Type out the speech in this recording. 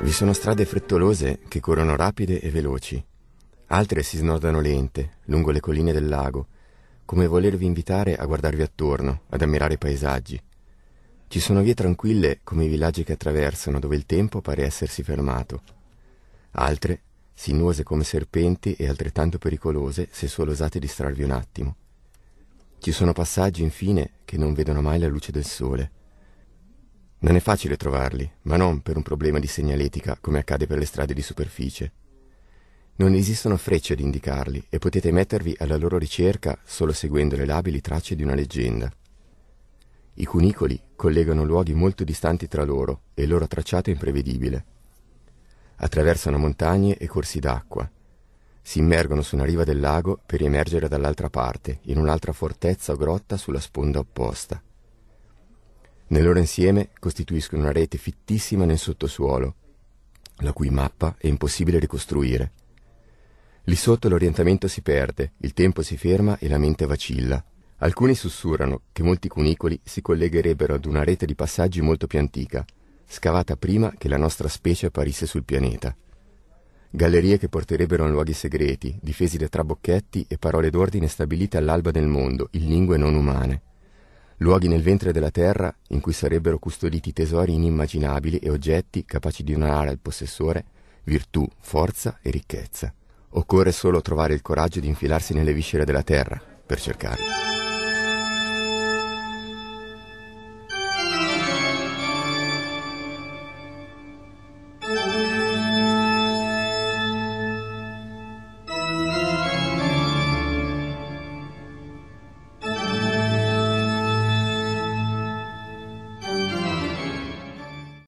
Vi sono strade frettolose che corrono rapide e veloci, altre si snodano lente lungo le colline del lago, come volervi invitare a guardarvi attorno, ad ammirare i paesaggi. Ci sono vie tranquille come i villaggi che attraversano, dove il tempo pare essersi fermato. Altre, sinuose come serpenti e altrettanto pericolose se solo osate distrarvi un attimo. Ci sono passaggi, infine, che non vedono mai la luce del sole. Non è facile trovarli, ma non per un problema di segnaletica come accade per le strade di superficie. Non esistono frecce ad indicarli e potete mettervi alla loro ricerca solo seguendo le labili tracce di una leggenda. I cunicoli collegano luoghi molto distanti tra loro e il loro tracciato è imprevedibile. Attraversano montagne e corsi d'acqua. Si immergono su una riva del lago per riemergere dall'altra parte, in un'altra fortezza o grotta sulla sponda opposta. Nel loro insieme costituiscono una rete fittissima nel sottosuolo, la cui mappa è impossibile ricostruire. Lì sotto l'orientamento si perde, il tempo si ferma e la mente vacilla. Alcuni sussurrano che molti cunicoli si collegherebbero ad una rete di passaggi molto più antica, scavata prima che la nostra specie apparisse sul pianeta. Gallerie che porterebbero a luoghi segreti, difesi da trabocchetti e parole d'ordine stabilite all'alba del mondo, in lingue non umane luoghi nel ventre della terra in cui sarebbero custoditi tesori inimmaginabili e oggetti capaci di donare al possessore virtù, forza e ricchezza. Occorre solo trovare il coraggio di infilarsi nelle viscere della terra per cercarli.